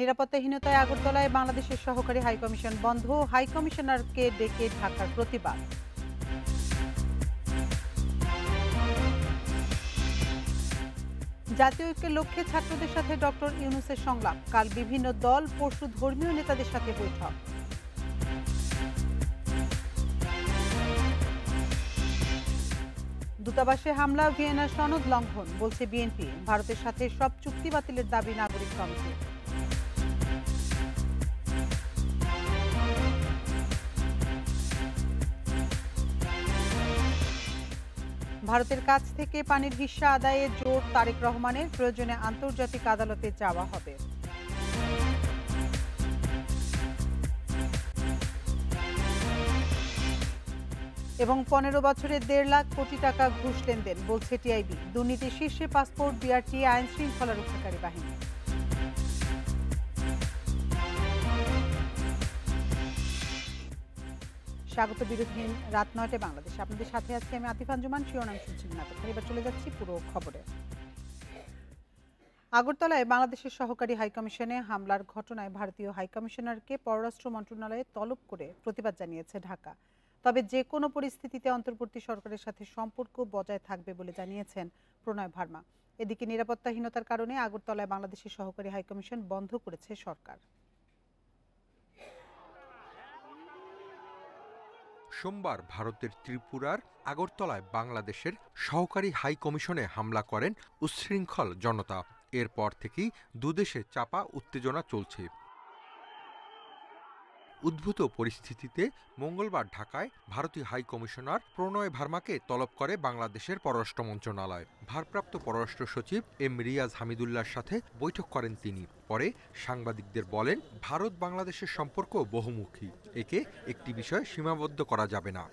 নিরাপত্তাহীনতায় আগরতলায় বাংলাদেশের সহকারী হাইকমিশন বন্ধ হাইকমিশনারকে ডেকে ঢাকার প্রতিবাদ জাতীয় ঐক্যের লক্ষ্যে ছাত্রদের সাথে ডক্টর ইউনুসের সংলাপ কাল বিভিন্ন দল পরশু ধর্মীয় নেতাদের সাথে বৈঠক দূতাবাসে হামলা ভিয়েনার সনদ লঙ্ঘন বলছে বিএনপি ভারতের সাথে সব চুক্তি বাতিলের দাবি নাগরিক কমিটি ভারতের কাছ থেকে পানির হিসা আদায়ে জোর তারেক রহমানের প্রয়োজনে আন্তর্জাতিক আদালতে যাওয়া হবে এবং পনেরো বছরে দেড় লাখ কোটি টাকা ঘুষ লেনদেন বলছে টিআইবি দুর্নীতির শীর্ষে পাসপোর্ট বিআরটি আইন শৃঙ্খলা রক্ষাকারী বাহিনী স্বাগত বিরোধীহীন রাত নয়টে বাংলাদেশ আপনাদের সাথে আজকে আমি আতিফ আঞ্জুমান শিরোনাম শুনছিলেন আপনার এবার চলে যাচ্ছি পুরো খবরে আগরতলায় বাংলাদেশের সহকারী হাইকমিশনে হামলার ঘটনায় ভারতীয় হাইকমিশনারকে পররাষ্ট্র মন্ত্রণালয়ে তলব করে প্রতিবাদ জানিয়েছে ঢাকা তবে যে কোনো পরিস্থিতিতে অন্তর্বর্তী সরকারের সাথে সম্পর্ক বজায় থাকবে বলে জানিয়েছেন প্রণয় ভার্মা এদিকে নিরাপত্তাহীনতার কারণে আগরতলায় বাংলাদেশের সহকারী হাইকমিশন বন্ধ করেছে সরকার সোমবার ভারতের ত্রিপুরার আগরতলায় বাংলাদেশের সহকারী হাই কমিশনে হামলা করেন উচ্ছৃঙ্খল জনতা এরপর থেকেই দুদেশে চাপা উত্তেজনা চলছে উদ্ভূত পরিস্থিতিতে মঙ্গলবার ঢাকায় ভারতীয় হাই কমিশনার প্রণয় ভার্মাকে তলব করে বাংলাদেশের পররাষ্ট্র মন্ত্রণালয় ভারপ্রাপ্ত পররাষ্ট্র সচিব এম রিয়াজ হামিদুল্লার সাথে বৈঠক করেন তিনি পরে সাংবাদিকদের বলেন ভারত বাংলাদেশের সম্পর্ক বহুমুখী একে একটি বিষয় সীমাবদ্ধ করা যাবে না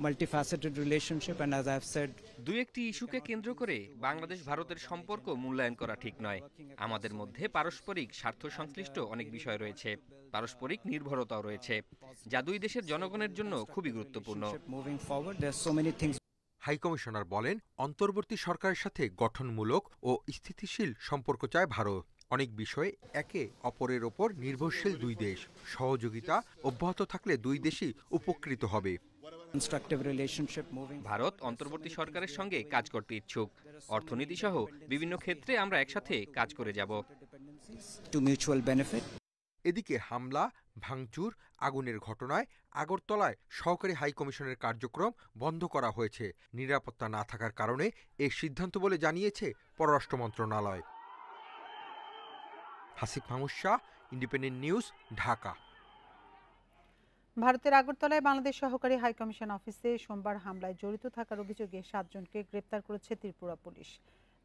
multifaceted relationship and as I've said দুই একটি ইস্যুকে কেন্দ্র করে বাংলাদেশ ভারতের সম্পর্ক মূল্যায়ন করা ঠিক নয় আমাদের মধ্যে পারস্পরিক স্বার্থ সংশ্লিষ্ট অনেক বিষয় রয়েছে পারস্পরিক নির্ভরতাও রয়েছে যা দুই দেশের জনগণের জন্য খুবই গুরুত্বপূর্ণ মুভিং মেনি থিংস হাইকমিশনার বলেন অন্তর্বর্তী সরকারের সাথে গঠনমূলক ও স্থিতিশীল সম্পর্ক চায় ভারত অনেক বিষয়ে একে অপরের ওপর নির্ভরশীল দুই দেশ সহযোগিতা অব্যাহত থাকলে দুই দেশই উপকৃত হবে ভারত অন্তর্বর্তী সরকারের সঙ্গে কাজ করতে ইচ্ছুক অর্থনীতি সহ বিভিন্ন ক্ষেত্রে আমরা একসাথে কাজ করে যাব এদিকে হামলা ভাঙচুর আগুনের ঘটনায় আগরতলায় সহকারী হাই কমিশনের কার্যক্রম বন্ধ করা হয়েছে নিরাপত্তা না থাকার কারণে এ সিদ্ধান্ত বলে জানিয়েছে পররাষ্ট্র মন্ত্রণালয় হাসিফ মাহমুদ শাহ ইন্ডিপেন্ডেন্ট নিউজ ঢাকা ভারতের আগরতলায় বাংলাদেশ সহকারী হাইকমিশন অফিসে সোমবার হামলায় জড়িত থাকার অভিযোগে সাতজনকে গ্রেপ্তার করেছে ত্রিপুরা পুলিশ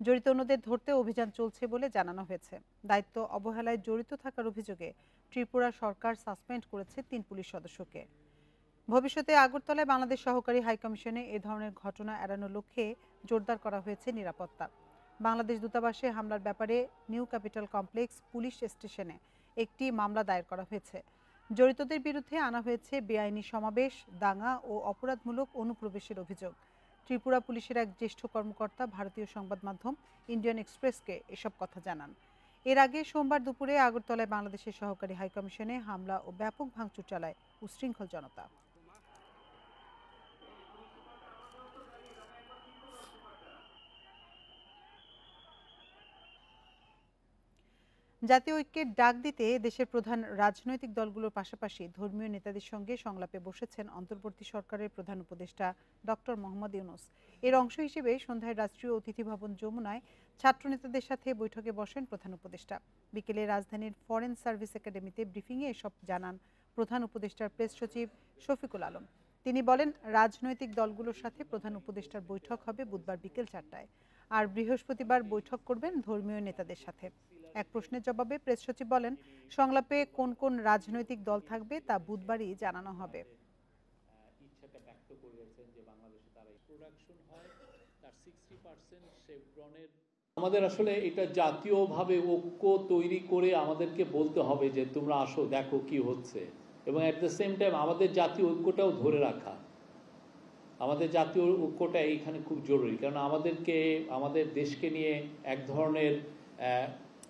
জড়িত অন্যদের ধরতে অভিযান চলছে বলে জানানো হয়েছে দায়িত্ব অবহেলায় জড়িত থাকার অভিযোগে ত্রিপুরা সরকার সাসপেন্ড করেছে তিন পুলিশ সদস্যকে ভবিষ্যতে আগরতলায় বাংলাদেশ সহকারী হাইকমিশনে এ ধরনের ঘটনা এড়ানোর লক্ষ্যে জোরদার করা হয়েছে নিরাপত্তা বাংলাদেশ দূতাবাসে হামলার ব্যাপারে নিউ ক্যাপিটাল কমপ্লেক্স পুলিশ স্টেশনে একটি মামলা দায়ের করা হয়েছে জড়িতদের বিরুদ্ধে আনা হয়েছে বেআইনি সমাবেশ দাঙ্গা ও অপরাধমূলক অনুপ্রবেশের অভিযোগ ত্রিপুরা পুলিশের এক জ্যেষ্ঠ কর্মকর্তা ভারতীয় সংবাদ মাধ্যম ইন্ডিয়ান এক্সপ্রেসকে এসব কথা জানান এর আগে সোমবার দুপুরে আগরতলায় বাংলাদেশের সহকারী হাইকমিশনে হামলা ও ব্যাপক ভাঙচুর চালায় উশৃঙ্খল জনতা জাতীয় ঐক্যের ডাক দিতে দেশের প্রধান রাজনৈতিক দলগুলোর পাশাপাশি ধর্মীয় নেতাদের সঙ্গে সংলাপে বসেছেন অন্তর্বর্তী সরকারের প্রধান উপদেষ্টা ডক্টর মোহাম্মদ ইউনুস এর অংশ হিসেবে সন্ধ্যায় রাষ্ট্রীয় অতিথি ভবন যমুনায় ছাত্র নেতাদের সাথে বৈঠকে বসেন প্রধান উপদেষ্টা বিকেলে রাজধানীর ফরেন সার্ভিস একাডেমিতে ব্রিফিংয়ে এসব জানান প্রধান উপদেষ্টার প্রেস সচিব শফিকুল আলম তিনি বলেন রাজনৈতিক দলগুলোর সাথে প্রধান উপদেষ্টার বৈঠক হবে বুধবার বিকেল চারটায় আর বৃহস্পতিবার বৈঠক করবেন ধর্মীয় নেতাদের সাথে এক প্রশ্নের জবাবে প্রেস সচিব বলেন সংলাপে কোন কোন রাজনৈতিক দল থাকবে তা বুধবারই জানানো হবে প্রোডাকশন হয় সিক্সটি পার্সেন্ট আমাদের আসলে এটা জাতীয়ভাবে ঐক্য তৈরি করে আমাদেরকে বলতে হবে যে তোমরা আসো দেখো কি হচ্ছে এবং অ্যাট দ্য সেম টাইম আমাদের জাতীয় ঐক্যটাও ধরে রাখা আমাদের জাতীয় ঐক্যটা এইখানে খুব জরুরি কারণ আমাদেরকে আমাদের দেশকে নিয়ে এক ধরনের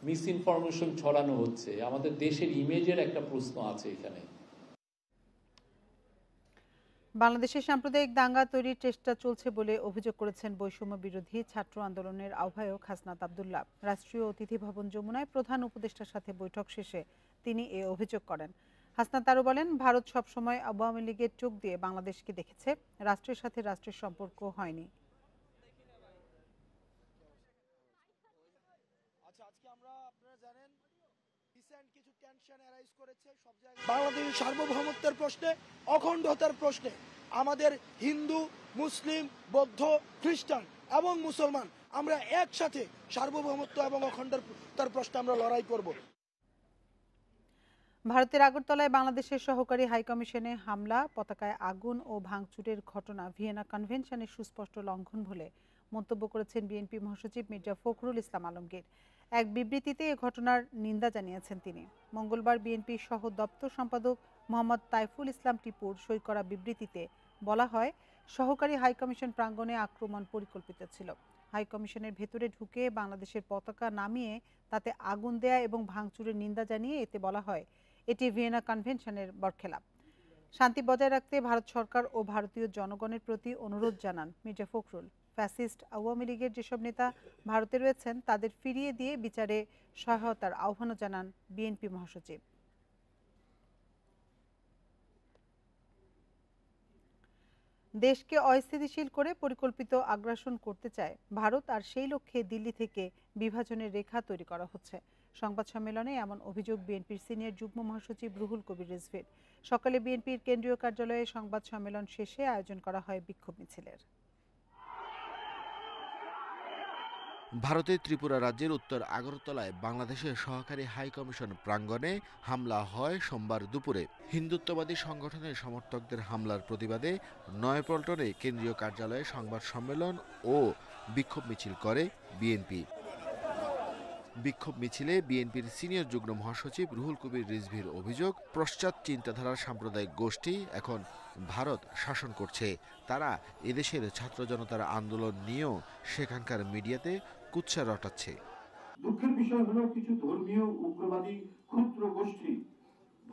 মিস ইনফরমেশন ছড়ানো হচ্ছে আমাদের দেশের ইমেজের একটা প্রশ্ন আছে এখানে বাংলাদেশে সাম্প্রদায়িক দাঙ্গা তৈরির চেষ্টা চলছে বলে অভিযোগ করেছেন বৈষম্য বিরোধী ছাত্র আন্দোলনের আহ্বায়ক হাসনাত আবদুল্লাহ রাষ্ট্রীয় অতিথি ভবন যমুনায় প্রধান উপদেষ্টার সাথে বৈঠক শেষে তিনি এ অভিযোগ করেন হাসনাত আরও বলেন ভারত সবসময় আওয়ামী লীগের চোখ দিয়ে বাংলাদেশকে দেখেছে রাষ্ট্রের সাথে রাষ্ট্রের সম্পর্ক হয়নি বাংলাদেশের সার্বভৌমত্বের প্রশ্নে অখণ্ডতার প্রশ্নে আমাদের হিন্দু মুসলিম বৌদ্ধ খ্রিস্টান এবং মুসলমান আমরা একসাথে সার্বভৌমত্ব এবং অখণ্ডতার প্রশ্নে আমরা লড়াই করব ভারতের আগরতলায় বাংলাদেশের সহকারী হাইকমিশনে হামলা পতাকায় আগুন ও ভাঙচুরের ঘটনা ভিয়েনা কনভেনশনের সুস্পষ্ট লঙ্ঘন বলে মন্তব্য করেছেন বিএনপি মহাসচিব মির্জা ফখরুল ইসলাম আলমগীর এক বিবৃতিতে এ ঘটনার নিন্দা জানিয়েছেন তিনি মঙ্গলবার বিএনপির সহ দপ্তর সম্পাদক মোহাম্মদ তাইফুল ইসলাম টিপুর সই করা বিবৃতিতে বলা হয় সহকারী হাইকমিশন প্রাঙ্গণে আক্রমণ পরিকল্পিত ছিল হাইকমিশনের ভেতরে ঢুকে বাংলাদেশের পতাকা নামিয়ে তাতে আগুন দেয়া এবং ভাঙচুরের নিন্দা জানিয়ে এতে বলা হয় এটি ভিয়েনা কনভেনশনের বরখেলাপ শান্তি বজায় রাখতে ভারত সরকার ও ভারতীয় জনগণের প্রতি অনুরোধ জানান মির্জা ফখরুল ফ্যাসিস্ট আওয়ামী লীগের যেসব নেতা ভারতে রয়েছেন তাদের ফিরিয়ে দিয়ে বিচারে সহায়তার আহ্বানও জানান বিএনপি মহাসচিব দেশকে অস্থিতিশীল করে পরিকল্পিত আগ্রাসন করতে চায় ভারত আর সেই লক্ষ্যে দিল্লি থেকে বিভাজনের রেখা তৈরি করা হচ্ছে সংবাদ সম্মেলনে এমন অভিযোগ বিএনপির সিনিয়র যুগ্ম মহাসচিব রুহুল কবির রিজভির সকালে বিএনপির কেন্দ্রীয় কার্যালয়ে সংবাদ সম্মেলন শেষে আয়োজন করা হয় বিক্ষোভ মিছিলের ভারতের ত্রিপুরা রাজ্যের উত্তর আগরতলায় বাংলাদেশের সহকারী হাই কমিশন প্রাঙ্গণে হামলা হয় সোমবার দুপুরে হিন্দুত্ববাদী সংগঠনের সমর্থকদের হামলার প্রতিবাদে নয়পল্টনে কেন্দ্রীয় কার্যালয়ে সংবাদ সম্মেলন ও বিক্ষোভ মিছিল করে বিএনপি বিক্ষোভ মিছিলে বিএনপির সিনিয়র যুগ্ম মহাসচিব রুহুল কবির রিজভির অভিযোগ পশ্চাৎ চিন্তাধারার সাম্প্রদায়িক গোষ্ঠী এখন ভারত শাসন করছে তারা এদেশের ছাত্র জনতার আন্দোলন নিয়েও সেখানকার মিডিয়াতে কুচ্ছা রটাচ্ছে দুঃখের বিষয় হলো কিছু ধর্মীয় উগ্রবাদী ক্ষুদ্র গোষ্ঠী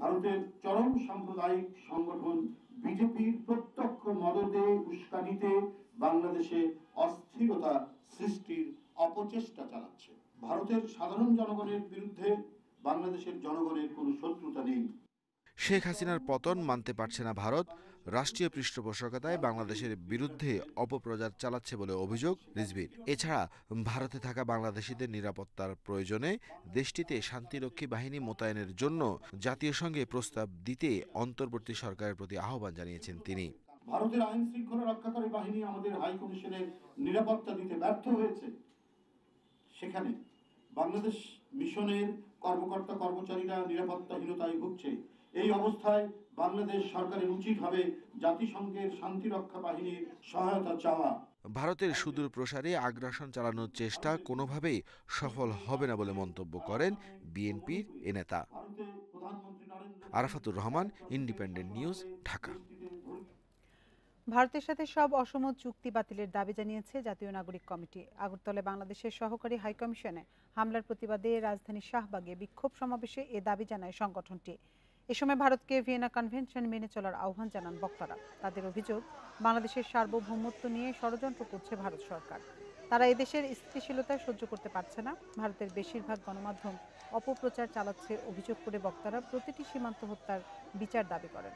ভারতের চরম সাম্প্রদায়িক সংগঠন বিজেপির প্রত্যক্ষ মদদে উস্কানিতে বাংলাদেশে অস্থিরতা সৃষ্টির অপচেষ্টা চালাচ্ছে ভারতের সাধারণ জনগণের বিরুদ্ধে বাংলাদেশের জনগণের কোনো শত্রুতা নেই শেখ হাসিনার পতন মানতে পারছে না ভারত রাষ্ট্রীয় পৃষ্ঠপোষকতায় বাংলাদেশের বিরুদ্ধে অপপ্রচার চালাচ্ছে বলে অভিযোগ রিজবির এছাড়া ভারতে থাকা বাংলাদেশিদের নিরাপত্তার প্রয়োজনে দেশটিতে শান্তিরক্ষী বাহিনী মোতায়েনের জন্য জাতীয় সঙ্গে প্রস্তাব দিতে অন্তর্বর্তী সরকারের প্রতি আহ্বান জানিয়েছেন তিনি ভারতের আইন শৃঙ্খলা রক্ষাকারী বাহিনী আমাদের হাই কমিশনের নিরাপত্তা দিতে ব্যর্থ হয়েছে সেখানে বাংলাদেশ মিশনের কর্মকর্তা কর্মচারীরা নিরাপত্তাহীনতায় ভুগছে এই অবস্থায় বাংলাদেশ সরকারের উচিত হবে জাতিসংঘের শান্তিরক্ষা বাহিনীর সহায়তা চাওয়া ভারতের সুদূর প্রসারে আগ্রাসন চালানোর চেষ্টা কোনোভাবেই সফল হবে না বলে মন্তব্য করেন বিএনপির এ নেতা আরাফাতুর রহমান ইন্ডিপেন্ডেন্ট নিউজ ঢাকা ভারতের সাথে সব অসম চুক্তি বাতিলের দাবি জানিয়েছে জাতীয় নাগরিক কমিটি আগরতলায় বাংলাদেশের সহকারী হাইকমিশনে হামলার প্রতিবাদে রাজধানী শাহবাগে বিক্ষোভ সমাবেশে এ দাবি জানায় সংগঠনটি এ সময় ভারতকে ভিয়েনা কনভেনশন মেনে চলার আহ্বান জানান বক্তারা তাদের অভিযোগ বাংলাদেশের সার্বভৌমত্ব নিয়ে ষড়যন্ত্র করছে ভারত সরকার তারা এদেশের স্থিতিশীলতা সহ্য করতে পারছে না ভারতের বেশিরভাগ গণমাধ্যম অপপ্রচার চালাচ্ছে অভিযোগ করে বক্তারা প্রতিটি সীমান্ত হত্যার বিচার দাবি করেন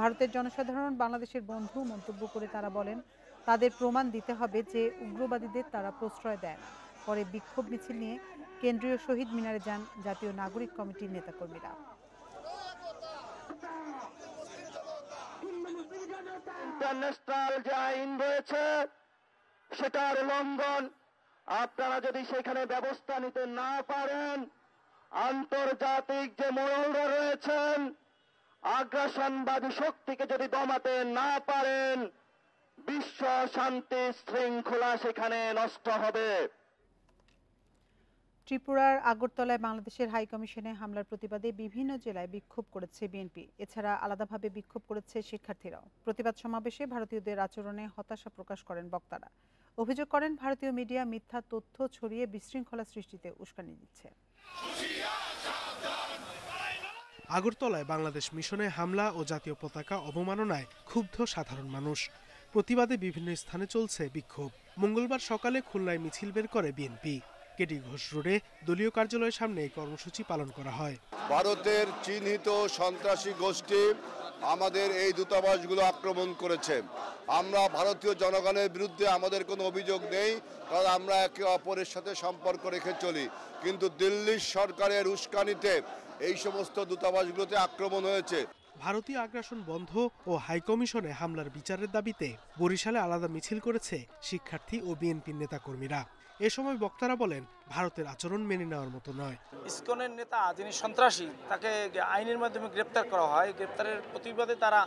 ভারতের জনসাধারণ বাংলাদেশের বন্ধু মন্তব্য করে তারা বলেন তাদের প্রমাণ দিতে হবে যে উগ্রবাদীদের তারা প্রশ্রয় দেয় না পরে বিক্ষোভ মিছিল নিয়ে কেন্দ্রীয় শহীদ মিনারে যান জাতীয় নাগরিক কমিটির নেতাকর্মীরা ইন্টারন্যাশনাল যে আইন রয়েছে সেটার লঙ্ঘন আপনারা যদি সেখানে ব্যবস্থা নিতে না পারেন আন্তর্জাতিক যে মোড়লরা রয়েছেন আগ্রাসনবাদী শক্তিকে যদি দমাতে না পারেন বিশ্ব শান্তি শৃঙ্খলা সেখানে নষ্ট হবে ত্রিপুরার আগরতলায় বাংলাদেশের হাইকমিশনে হামলার প্রতিবাদে বিভিন্ন জেলায় বিক্ষোভ করেছে বিএনপি এছাড়া আলাদাভাবে বিক্ষোভ করেছে শিক্ষার্থীরাও প্রতিবাদ সমাবেশে ভারতীয়দের আচরণে হতাশা প্রকাশ করেন বক্তারা অভিযোগ করেন ভারতীয় মিডিয়া মিথ্যা তথ্য ছড়িয়ে বিশৃঙ্খলা সৃষ্টিতে উস্কানি দিচ্ছে আগরতলায় বাংলাদেশ মিশনে হামলা ও জাতীয় পতাকা অবমাননায় ক্ষুব্ধ সাধারণ মানুষ প্রতিবাদে বিভিন্ন স্থানে চলছে বিক্ষোভ মঙ্গলবার সকালে খুলনায় মিছিল বের করে বিএনপি কেডি ঘোষ রোডে দলীয় কার্যালয়ের সামনে এই কর্মসূচি পালন করা হয় ভারতের চিহ্নিত সন্ত্রাসী গোষ্ঠী আমাদের এই দূতাবাসগুলো আক্রমণ করেছে আমরা ভারতীয় জনগণের বিরুদ্ধে আমাদের কোনো অভিযোগ নেই কারণ আমরা একে অপরের সাথে সম্পর্ক রেখে চলি কিন্তু দিল্লির সরকারের উস্কানিতে এই সমস্ত দূতাবাসগুলোতে আক্রমণ হয়েছে ভারতীয় আগ্রাসন বন্ধ ও হাইকমিশনে হামলার বিচারের দাবিতে বরিশালে আলাদা মিছিল করেছে শিক্ষার্থী ও বিএনপির নেতাকর্মীরা এ সময় বক্তারা বলেন ভারতের আচরণ মেনে নেওয়ার মতো নয় ইস্কনের নেতা যিনি সন্ত্রাসী তাকে আইনের মাধ্যমে গ্রেপ্তার করা হয় গ্রেপ্তারের প্রতিবাদে তারা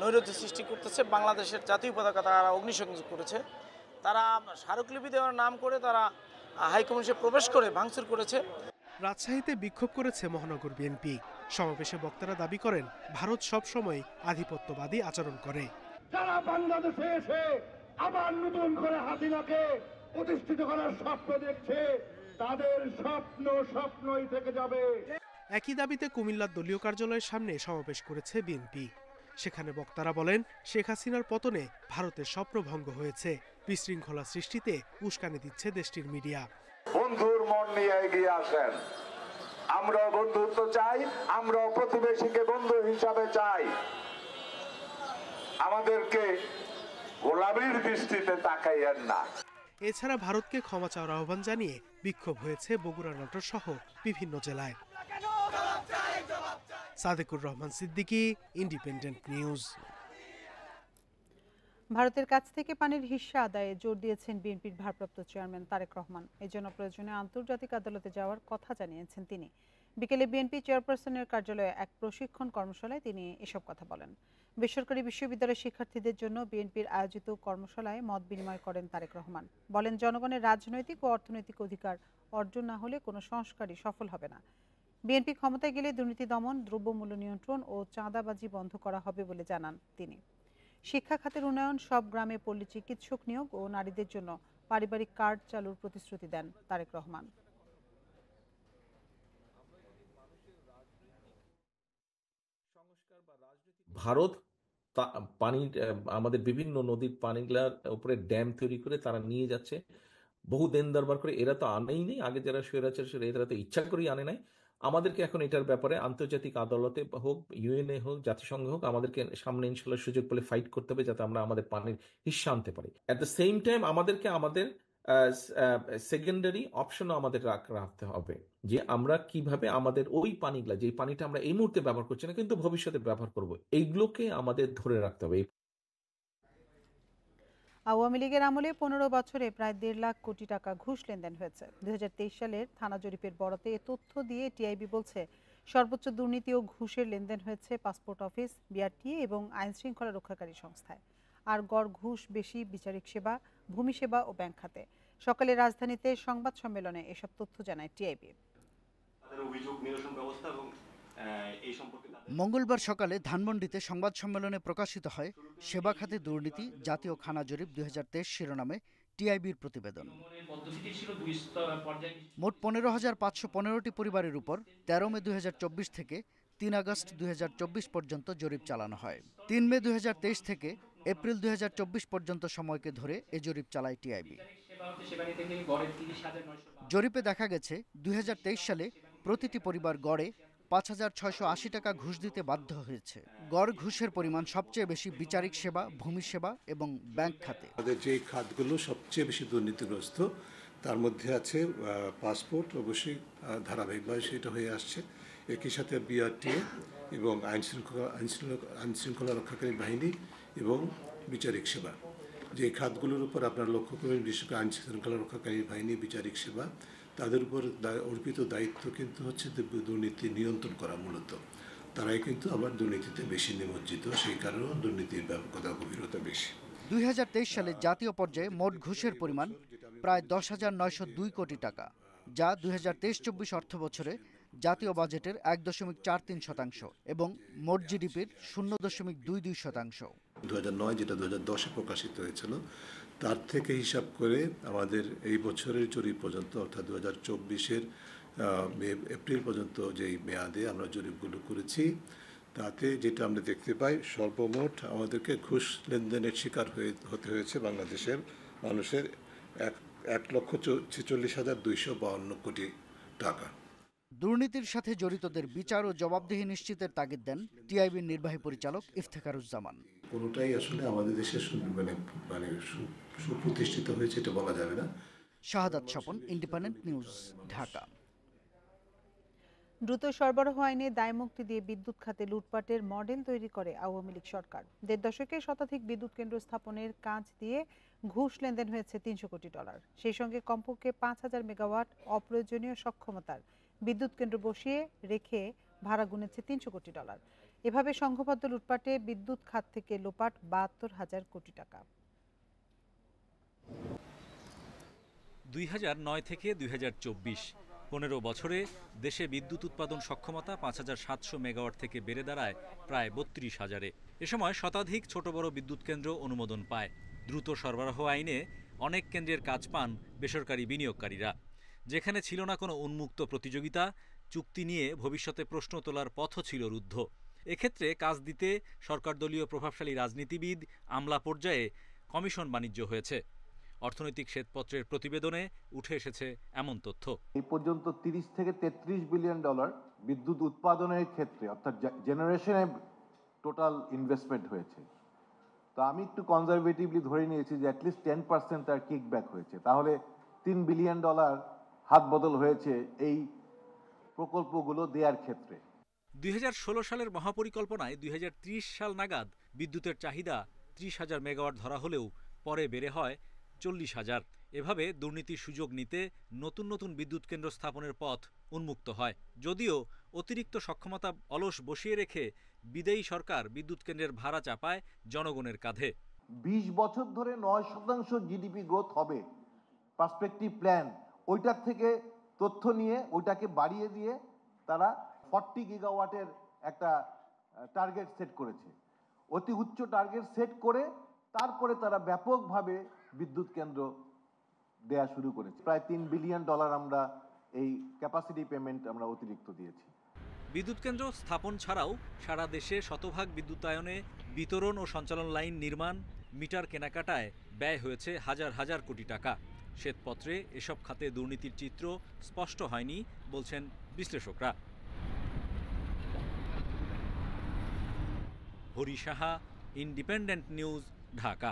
নৈরোধ্য সৃষ্টি করতেছে বাংলাদেশের জাতীয় পতাকা তারা অগ্নিসংযোগ করেছে তারা স্মারকলিপি দেওয়ার নাম করে তারা হাইকমিশনে প্রবেশ করে ভাঙচুর করেছে রাজশাহীতে বিক্ষোভ করেছে মহানগর বিএনপি সমাবেশে বক্তারা দাবি করেন ভারত সময় আধিপত্যবাদী আচরণ করে বাংলাদেশে এসে আবার নতুন করে প্রতিষ্ঠিত করার স্বপ্ন দেখছে তাদের স্বপ্ন স্বপ্নই থেকে যাবে একই দাবিতে কুমিল্লার দলীয় কার্যালয়ের সামনে সমাবেশ করেছে বিএনপি সেখানে বক্তারা বলেন শেখ হাসিনার পতনে ভারতের স্বপ্ন ভঙ্গ হয়েছে বিশৃঙ্খলা সৃষ্টিতে উস্কানি দিচ্ছে দেশটির মিডিয়া বন্ধুর মন নিয়ে এগিয়ে আসেন আমরা বন্ধুত্ব চাই আমরা প্রতিবেশীকে বন্ধু হিসাবে চাই আমাদেরকে গোলাপির দৃষ্টিতে তাকাইয়েন না এছাড়া ভারতকে ক্ষমা চাওয়ার আহ্বান জানিয়ে বিক্ষোভ হয়েছে বগুড়া নাটোর সহ বিভিন্ন জেলায় সাদেকুর রহমান সিদ্দিকী ইন্ডিপেন্ডেন্ট নিউজ ভারতের কাছ থেকে পানির হিস্যা আদায়ে জোর দিয়েছেন বিএনপির ভারপ্রাপ্ত চেয়ারম্যান তারেক রহমান এজন্য প্রয়োজনে আন্তর্জাতিক আদালতে যাওয়ার কথা জানিয়েছেন তিনি বিকেলে বিএনপি চেয়ারপারসনের কার্যালয়ে এক প্রশিক্ষণ কর্মশালায় তিনি এসব কথা বলেন বেসরকারি বিশ্ববিদ্যালয়ের শিক্ষার্থীদের জন্য বিএনপির আয়োজিত কর্মশালায় মত বিনিময় করেন তারেক রহমান বলেন জনগণের রাজনৈতিক ও অর্থনৈতিক অধিকার অর্জন না হলে কোনো সংস্কারই সফল হবে না বিএনপি ক্ষমতায় গেলে দুর্নীতি দমন দ্রব্যমূল্য নিয়ন্ত্রণ ও চাঁদাবাজি বন্ধ করা হবে বলে জানান তিনি শিক্ষা খাতের উন্নয়ন সব গ্রামে পল্লী চিকিৎসক নিয়োগ ও নারীদের জন্য পারিবারিক কার্ড চালুর প্রতিশ্রুতি দেন তারেক রহমান ভারত পানি আমাদের বিভিন্ন নদীর পানিগুলার উপরে ড্যাম তৈরি করে তারা নিয়ে যাচ্ছে বহু দেন দরবার করে এরা তো আনেই নেই আগে যারা স্বৈরাচার এরা তো ইচ্ছা করেই আনে নাই আমাদেরকে এখন এটার ব্যাপারে আন্তর্জাতিক আদালতে হোক ইউএনএ হোক জাতিসংঘ হোক আমাদেরকে সামনে ইনশাল্লাহ সুযোগ পেলে ফাইট করতে হবে যাতে আমরা আমাদের পানির হিস্সা আনতে পারি অ্যাট দ্য সেম টাইম আমাদেরকে আমাদের সেকেন্ডারি অপশনও আমাদের রাখতে হবে যে আমরা কিভাবে আমাদের ওই পানিগুলা যে পানিটা আমরা এই মুহূর্তে ব্যবহার করছি না কিন্তু ভবিষ্যতে ব্যবহার করব এইগুলোকে আমাদের ধরে রাখতে হবে আওয়ামী লীগের আমলে পনেরো বছরে প্রায় দেড় লাখ কোটি টাকা ঘুষ লেনদেন হয়েছে দুই সালের থানা জরিপের বরাতে এ তথ্য দিয়ে টিআইবি বলছে সর্বোচ্চ দুর্নীতি ও ঘুষের লেনদেন হয়েছে পাসপোর্ট অফিস বিআরটিএ এবং আইনশৃঙ্খলা রক্ষাকারী সংস্থায় আর গড় ঘুষ বেশি বিচারিক সেবা ভূমি সেবা ও ব্যাংক খাতে সকালে রাজধানীতে সংবাদ সম্মেলনে এসব তথ্য জানায় টিআইবি মঙ্গলবার সকালে ধানমন্ডিতে সংবাদ সম্মেলনে প্রকাশিত হয় সেবা খাতে দুর্নীতি জাতীয় খানা জরিপ দুই শিরোনামে টিআইবির প্রতিবেদন মোট পনেরো হাজার পাঁচশো পনেরোটি পরিবারের উপর তেরো মে দুই থেকে তিন আগস্ট দুই পর্যন্ত জরিপ চালানো হয় তিন মে দুই থেকে এপ্রিল দুই পর্যন্ত সময়কে ধরে এ জরিপ চালায় টিআইবি জরিপে দেখা গেছে দুই সালে প্রতিটি পরিবার গড়ে পাঁচ হাজার ছয়শো আশি টাকা ঘুষ দিতে বাধ্য হয়েছে গড় ঘুষের পরিমাণ সবচেয়ে বেশি বিচারিক সেবা ভূমি সেবা এবং ব্যাংক খাতে তাদের যে খাতগুলো সবচেয়ে বেশি দুর্নীতিগ্রস্ত তার মধ্যে আছে পাসপোর্ট অবশ্যই ধারাবাহিকভাবে সেটা হয়ে আসছে একই সাথে বিআরটিএ এবং আইনশৃঙ্খলা আইনশৃঙ্খলা রক্ষাকারী বাহিনী এবং বিচারিক সেবা যে খাতগুলোর উপর আপনার লক্ষ্য করবেন বিশেষ করে আইন শৃঙ্খলা রক্ষাকারী বাহিনী বিচারিক সেবা তাদের উপর অর্পিত দায়িত্ব কিন্তু হচ্ছে দুর্নীতি নিয়ন্ত্রণ করা মূলত তারাই কিন্তু আবার দুর্নীতিতে বেশি নিমজ্জিত সেই কারণেও দুর্নীতির ব্যাপকতা গভীরতা বেশি দুই সালে জাতীয় পর্যায়ে মোট ঘুষের পরিমাণ প্রায় দশ হাজার নয়শো দুই কোটি টাকা যা দুই হাজার তেইশ চব্বিশ অর্থ বছরে জাতীয় বাজেটের এক দশমিক চার তিন শতাংশ এবং মোট জিডিপির শূন্য দশমিক দুই দুই শতাংশ দু যেটা দু হাজার প্রকাশিত হয়েছিল তার থেকে হিসাব করে আমাদের এই বছরের জরিপ পর্যন্ত অর্থাৎ দু হাজার চব্বিশের এপ্রিল পর্যন্ত যেই মেয়াদে আমরা জরিপগুলো করেছি তাতে যেটা আমরা দেখতে পাই সর্বমোট আমাদেরকে ঘুষ লেনদেনের শিকার হয়ে হতে হয়েছে বাংলাদেশের মানুষের এক এক লক্ষ ছেচল্লিশ হাজার দুইশো বাউন্ন কোটি টাকা দুর্নীতির সাথে জড়িতদের বিচার ও জবাবদিহি নিশ্চিতের তাগিদ দেন টিআইবির নির্বাহী পরিচালক ইফতেখারুজ্জামান কোনোটাই আসলে আমাদের দেশে মানে মানে সুপ্রতিষ্ঠিত হয়েছে এটা বলা যাবে না শাহাদাত স্বপন ইন্ডিপেন্ডেন্ট নিউজ ঢাকা দ্রুত সরবরাহ আইনে দায়মুক্তি দিয়ে বিদ্যুৎ খাতে লুটপাটের মডেল তৈরি করে আওয়ামী লীগ সরকার দেড় দশকে শতাধিক বিদ্যুৎ কেন্দ্র স্থাপনের কাজ দিয়ে ঘুষ লেনদেন হয়েছে তিনশো কোটি ডলার সেই সঙ্গে কমপক্ষে পাঁচ হাজার মেগাওয়াট অপ্রয়োজনীয় সক্ষমতার বিদ্যুৎ কেন্দ্র বসিয়ে রেখে ভাড়া গুনেছে তিনশো কোটি ডলার এভাবে সংঘবদ্ধ লুটপাটে বিদ্যুৎ খাত থেকে লোপাট বাহাত্তর হাজার কোটি টাকা দুই হাজার নয় থেকে দুই হাজার চব্বিশ পনেরো বছরে দেশে বিদ্যুৎ উৎপাদন সক্ষমতা পাঁচ হাজার সাতশো মেগাওয়াট থেকে বেড়ে দাঁড়ায় প্রায় বত্রিশ হাজারে এ সময় শতাধিক ছোট বড় বিদ্যুৎ কেন্দ্র অনুমোদন পায় দ্রুত সরবরাহ আইনে অনেক কেন্দ্রের কাজ পান বেসরকারি বিনিয়োগকারীরা যেখানে ছিল না কোনো উন্মুক্ত প্রতিযোগিতা চুক্তি নিয়ে ভবিষ্যতে প্রশ্ন তোলার পথ ছিল রুদ্ধ এক্ষেত্রে কাজ দিতে সরকার দলীয় প্রভাবশালী রাজনীতিবিদ আমলা পর্যায়ে কমিশন বাণিজ্য হয়েছে অর্থনৈতিক শ্বেতপত্রের প্রতিবেদনে উঠে এসেছে এমন তথ্য এই পর্যন্ত তিরিশ থেকে তেত্রিশ বিলিয়ন ডলার বিদ্যুৎ উৎপাদনের ক্ষেত্রে অর্থাৎ জেনারেশনে টোটাল ইনভেস্টমেন্ট হয়েছে তো আমি একটু কনজারভেটিভলি ধরে নিয়েছি যে অ্যাটলিস্ট টেন পার্সেন্ট তার কিকব্যাক হয়েছে তাহলে তিন বিলিয়ন ডলার হাত বদল হয়েছে এই প্রকল্পগুলো দেওয়ার ক্ষেত্রে 2016 সালের মহাপরিকল্পনায় দুই সাল নাগাদ বিদ্যুতের চাহিদা ত্রিশ হাজার মেগাওয়াট ধরা হলেও পরে বেড়ে হয় চল্লিশ হাজার এভাবে দুর্নীতির সুযোগ নিতে নতুন নতুন বিদ্যুৎ কেন্দ্র স্থাপনের পথ উন্মুক্ত হয় যদিও অতিরিক্ত সক্ষমতা অলস বসিয়ে রেখে বিদেয়ী সরকার বিদ্যুৎ কেন্দ্রের ভাড়া চাপায় জনগণের কাঁধে বিশ বছর ধরে নয় শতাংশ জিডিপি গ্রোথ হবে পার্সপেক্টিভ প্ল্যান ওইটার থেকে তথ্য নিয়ে ওইটাকে বাড়িয়ে দিয়ে তারা ফর্টি গিগাওয়াটের একটা টার্গেট সেট করেছে অতি উচ্চ টার্গেট সেট করে তারপরে তারা ব্যাপকভাবে বিদ্যুৎ কেন্দ্র দেয়া শুরু করেছে প্রায় তিন বিলিয়ন ডলার আমরা এই ক্যাপাসিটি পেমেন্ট আমরা অতিরিক্ত দিয়েছি বিদ্যুৎ কেন্দ্র স্থাপন ছাড়াও সারা দেশে শতভাগ বিদ্যুতায়নে বিতরণ ও সঞ্চালন লাইন নির্মাণ মিটার কেনাকাটায় ব্যয় হয়েছে হাজার হাজার কোটি টাকা শ্বেতপত্রে এসব খাতে দুর্নীতির চিত্র স্পষ্ট হয়নি বলছেন বিশ্লেষকরা হরি সাহা ইন্ডিপেন্ডেন্ট নিউজ ঢাকা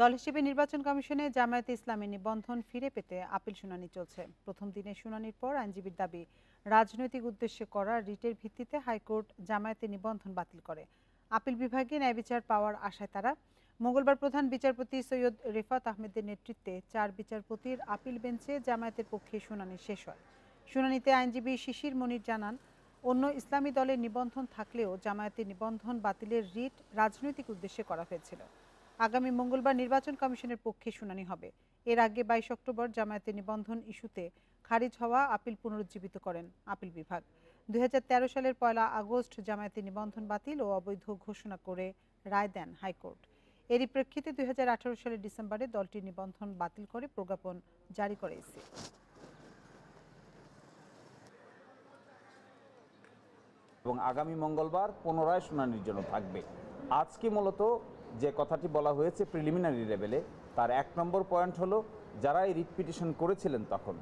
দল হিসেবে নির্বাচন কমিশনে জামায়াত ইসলামী নিবন্ধন ফিরে পেতে আপিল শুনানি চলছে প্রথম দিনে শুনানির পর আইনজীবীর দাবি রাজনৈতিক উদ্দেশ্যে করা রিটের ভিত্তিতে হাইকোর্ট জামায়াতে নিবন্ধন বাতিল করে আপিল বিভাগে ন্যায় বিচার পাওয়ার আশায় তারা মঙ্গলবার প্রধান বিচারপতি সৈয়দ রেফাত আহমেদের নেতৃত্বে চার বিচারপতির আপিল বেঞ্চে জামায়াতের পক্ষে শুনানি শেষ হয় শুনানিতে আইনজীবী শিশির মনির জানান অন্য ইসলামী দলের নিবন্ধন থাকলেও জামায়াতের নিবন্ধন বাতিলের রিট রাজনৈতিক উদ্দেশ্যে করা হয়েছিল আগামী মঙ্গলবার নির্বাচন কমিশনের পক্ষে শুনানি হবে এর আগে বাইশ অক্টোবর জামায়াতের নিবন্ধন ইস্যুতে খারিজ হওয়া আপিল পুনরুজ্জীবিত করেন আপিল বিভাগ দুই সালের পয়লা আগস্ট জামায়াতের নিবন্ধন বাতিল ও অবৈধ ঘোষণা করে রায় দেন হাইকোর্ট এরই প্রেক্ষিতে দুই সালের ডিসেম্বরে দলটির নিবন্ধন বাতিল করে প্রজ্ঞাপন জারি করে ইসি এবং আগামী মঙ্গলবার পুনরায় শুনানির জন্য থাকবে আজকে মূলত যে কথাটি বলা হয়েছে প্রিলিমিনারি লেভেলে তার এক নম্বর পয়েন্ট হলো যারা এই রিট পিটিশন করেছিলেন তখন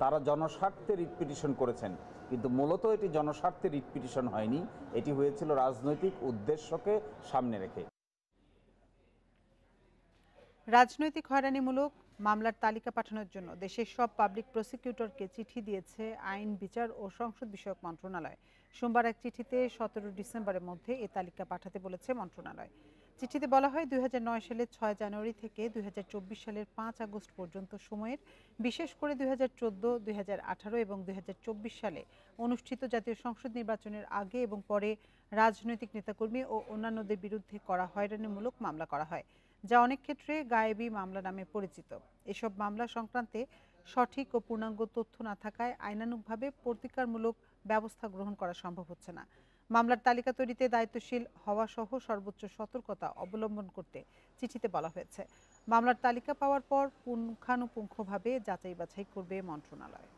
তারা জনস্বার্থে রিট পিটিশন করেছেন কিন্তু মূলত এটি জনস্বার্থে রিট পিটিশন হয়নি এটি হয়েছিল রাজনৈতিক উদ্দেশ্যকে সামনে রেখে রাজনৈতিক হয়রানিমূলক মামলার তালিকা পাঠানোর জন্য দেশের সব পাবলিক প্রসিকিউটরকে চিঠি দিয়েছে আইন বিচার ও সংসদ বিষয়ক মন্ত্রণালয় সোমবার এক চিঠিতে সতেরো ডিসেম্বরের মধ্যে এ তালিকা পাঠাতে বলেছে মন্ত্রণালয় চিঠিতে বলা হয় দুই সালের ছয় জানুয়ারি থেকে দুই সালের পাঁচ আগস্ট পর্যন্ত সময়ের বিশেষ করে দুই হাজার চোদ্দ দুই এবং দুই সালে অনুষ্ঠিত জাতীয় সংসদ নির্বাচনের আগে এবং পরে রাজনৈতিক নেতাকর্মী ও অন্যান্যদের বিরুদ্ধে করা হয়রানিমূলক মামলা করা হয় যা অনেক ক্ষেত্রে গায়েবী মামলা নামে পরিচিত এসব মামলা সংক্রান্তে সঠিক ও পূর্ণাঙ্গ তথ্য না থাকায় আইনানুগভাবে প্রতিকারমূলক ব্যবস্থা গ্রহণ করা সম্ভব হচ্ছে না মামলার তালিকা তৈরিতে দায়িত্বশীল হওয়া সহ সর্বোচ্চ সতর্কতা অবলম্বন করতে চিঠিতে বলা হয়েছে মামলার তালিকা পাওয়ার পর পুঙ্খানুপুঙ্খভাবে যাচাই বাছাই করবে মন্ত্রণালয়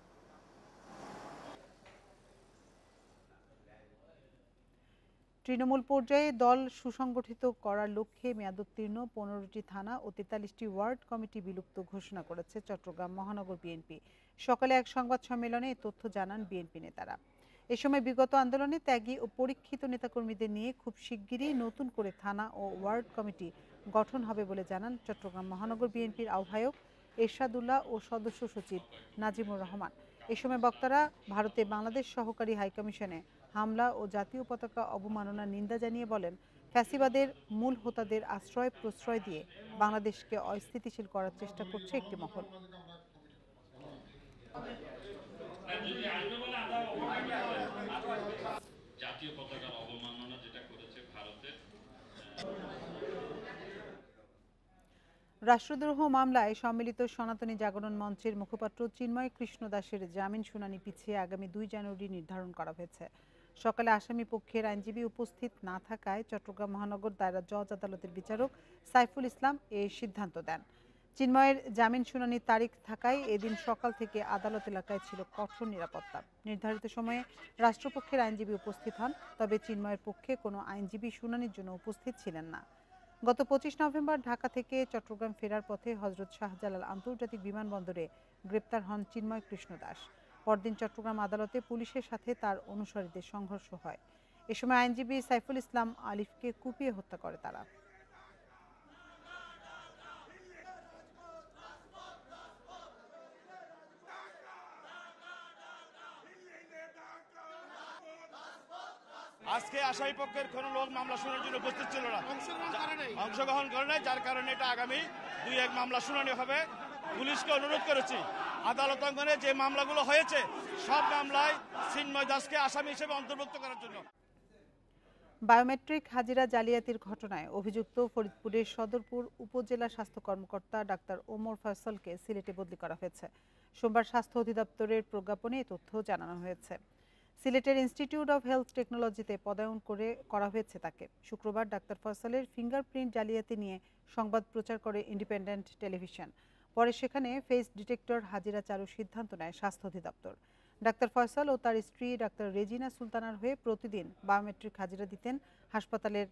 তৃণমূল পর্যায়ে দল সুসংগঠিত করার লক্ষ্যে মেয়াদোত্তীর্ণ পনেরোটি থানা ও তেতাল্লিশটি ওয়ার্ড কমিটি বিলুপ্ত ঘোষণা করেছে চট্টগ্রাম মহানগর বিএনপি সকালে এক সংবাদ সম্মেলনে তথ্য জানান বিএনপি নেতারা এ সময় বিগত আন্দোলনে ত্যাগী ও পরীক্ষিত নেতাকর্মীদের নিয়ে খুব শিগগিরই নতুন করে থানা ও ওয়ার্ড কমিটি গঠন হবে বলে জানান চট্টগ্রাম মহানগর বিএনপির আহ্বায়ক এরশাদুল্লাহ ও সদস্য সচিব নাজিমুর রহমান এ সময় বক্তারা ভারতে বাংলাদেশ সহকারী হাইকমিশনে হামলা ও জাতীয় পতাকা অবমাননা নিন্দা জানিয়ে বলেন ফ্যাসিবাদের মূল হোতাদের আশ্রয় প্রশ্রয় দিয়ে বাংলাদেশকে অস্থিতিশীল করার চেষ্টা করছে একটি মহল রাষ্ট্রদ্রোহ মামলায় সম্মিলিত সনাতনী জাগরণ মঞ্চের মুখপাত্র চিন্ময় কৃষ্ণ দাসের জামিন শুনানি পিছিয়ে আগামী দুই জানুয়ারি নির্ধারণ করা হয়েছে সকালে আসামি পক্ষের আইনজীবী উপস্থিত না থাকায় চট্টগ্রাম মহানগর দায়রা জজ আদালতের বিচারক সাইফুল ইসলাম এ সিদ্ধান্ত দেন চিন্ময়ের জামিন শুনানির তারিখ থাকায় এদিন সকাল থেকে আদালত এলাকায় ছিল কঠোর নিরাপত্তা নির্ধারিত সময়ে রাষ্ট্রপক্ষের আইনজীবী উপস্থিত হন তবে চিন্ময়ের পক্ষে কোনো আইনজীবী শুনানির জন্য উপস্থিত ছিলেন না গত পঁচিশ নভেম্বর ঢাকা থেকে চট্টগ্রাম ফেরার পথে হজরত শাহজালাল আন্তর্জাতিক বিমানবন্দরে গ্রেপ্তার হন চিন্ময় কৃষ্ণ দাস পরদিন চট্টগ্রাম আদালতে পুলিশের সাথে তার অনুসারীদের সংঘর্ষ হয় এ সময় আইনজীবী সাইফুল ইসলাম আলিফকে কুপিয়ে হত্যা করে তারা আজকে আসামি পক্ষের কোন লোক মামলা শোনার জন্য উপস্থিত ছিল না অংশগ্রহণ করে নাই যার কারণে এটা আগামী দুই এক মামলা শুনানি হবে পুলিশকে অনুরোধ করেছি আদালত অঙ্গনে যে মামলাগুলো হয়েছে সব মামলায় সিনময় দাসকে আসামি হিসেবে অন্তর্ভুক্ত করার জন্য বায়োমেট্রিক হাজিরা জালিয়াতির ঘটনায় অভিযুক্ত ফরিদপুরের সদরপুর উপজেলা স্বাস্থ্য কর্মকর্তা ডাক্তার ওমর ফয়সলকে সিলেটে বদলি করা হয়েছে সোমবার স্বাস্থ্য অধিদপ্তরের প্রজ্ঞাপনে তথ্য জানানো হয়েছে সিলেটের ইনস্টিটিউট অব হেলথ টেকনোলজিতে পদায়ন করে করা হয়েছে তাকে শুক্রবার ডাক্তার ফয়সালের ফিঙ্গারপ্রিন্ট জালিয়াতি নিয়ে সংবাদ প্রচার করে ইন্ডিপেন্ডেন্ট টেলিভিশন পরে সেখানে ফেস ডিটেক্টর হাজিরা চালুর সিদ্ধান্ত নেয় স্বাস্থ্য অধিদপ্তর ডাক্তার ফয়সাল ও তার স্ত্রী ডাক্তার রেজিনা সুলতানার হয়ে প্রতিদিন বায়োমেট্রিক হাজিরা দিতেন হাসপাতালের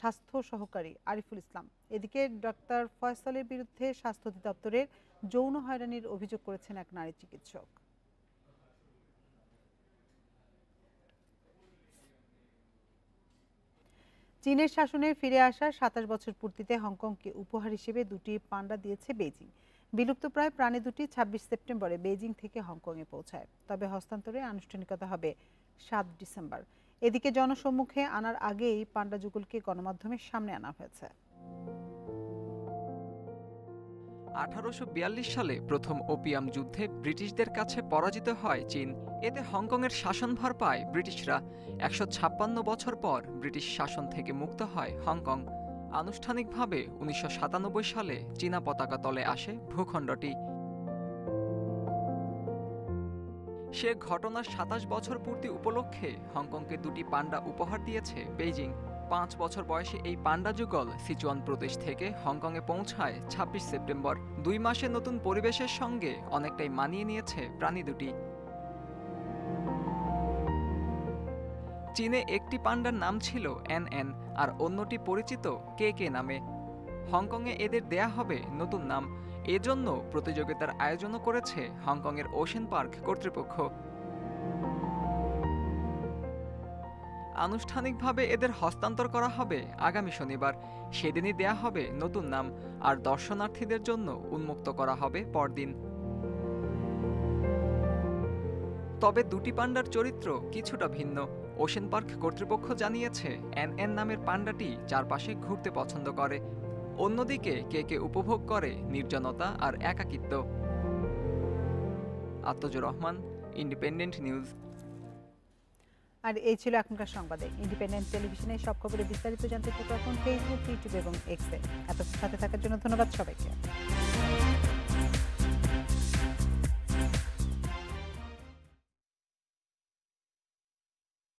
স্বাস্থ্য সহকারী আরিফুল ইসলাম এদিকে ডাক্তার ফয়সালের বিরুদ্ধে স্বাস্থ্য অধিদপ্তরের যৌন হয়রানির অভিযোগ করেছেন এক নারী চিকিৎসক চীনের শাসনে ফিরে আসা সাতাশ বছর পূর্তিতে হংকংকে উপহার হিসেবে দুটি পান্ডা দিয়েছে বেজিং বিলুপ্তপ্রায় প্রাণী দুটি ২৬ সেপ্টেম্বরে বেজিং থেকে হংকংয়ে পৌঁছায় তবে হস্তান্তরে আনুষ্ঠানিকতা হবে সাত ডিসেম্বর এদিকে জনসম্মুখে আনার আগেই পান্ডা যুগলকে গণমাধ্যমের সামনে আনা হয়েছে আঠারোশো সালে প্রথম ওপিয়াম যুদ্ধে ব্রিটিশদের কাছে পরাজিত হয় চীন এতে হংকংয়ের শাসনভার পায় ব্রিটিশরা একশো বছর পর ব্রিটিশ শাসন থেকে মুক্ত হয় হংকং আনুষ্ঠানিকভাবে উনিশশো সালে চীনা পতাকা তলে আসে ভূখণ্ডটি সে ঘটনার সাতাশ বছর পূর্তি উপলক্ষে হংকংকে দুটি পান্ডা উপহার দিয়েছে বেইজিং পাঁচ বছর বয়সে এই পান্ডা যুগল সিচুয়ান প্রদেশ থেকে হংকংয়ে পৌঁছায় ২৬ সেপ্টেম্বর দুই মাসের নতুন পরিবেশের সঙ্গে অনেকটাই মানিয়ে নিয়েছে প্রাণী দুটি চীনে একটি পান্ডার নাম ছিল এন এন আর অন্যটি পরিচিত কে কে নামে হংকংয়ে এদের দেয়া হবে নতুন নাম এজন্য প্রতিযোগিতার আয়োজনও করেছে হংকংয়ের ওশেন পার্ক কর্তৃপক্ষ আনুষ্ঠানিকভাবে এদের হস্তান্তর করা হবে আগামী শনিবার সেদিনই দেয়া হবে নতুন নাম আর দর্শনার্থীদের জন্য উন্মুক্ত করা হবে পরদিন তবে দুটি পান্ডার চরিত্র কিছুটা ভিন্ন ওশেন পার্ক কর্তৃপক্ষ জানিয়েছে এন এন নামের পান্ডাটি চারপাশে ঘুরতে পছন্দ করে অন্যদিকে কে কে উপভোগ করে নির্জনতা আর একাকিত্ব আত্মজুর রহমান ইন্ডিপেন্ডেন্ট নিউজ আর এই ছিল এখনকার সংবাদে ইন্ডিপেন্ডেন্ট টেলিভিশনে সব খবরে বিস্তারিত জানতে থাকুন ফেসবুক ইউটিউব এবং এক্সে এত সাথে থাকার জন্য ধন্যবাদ সবাইকে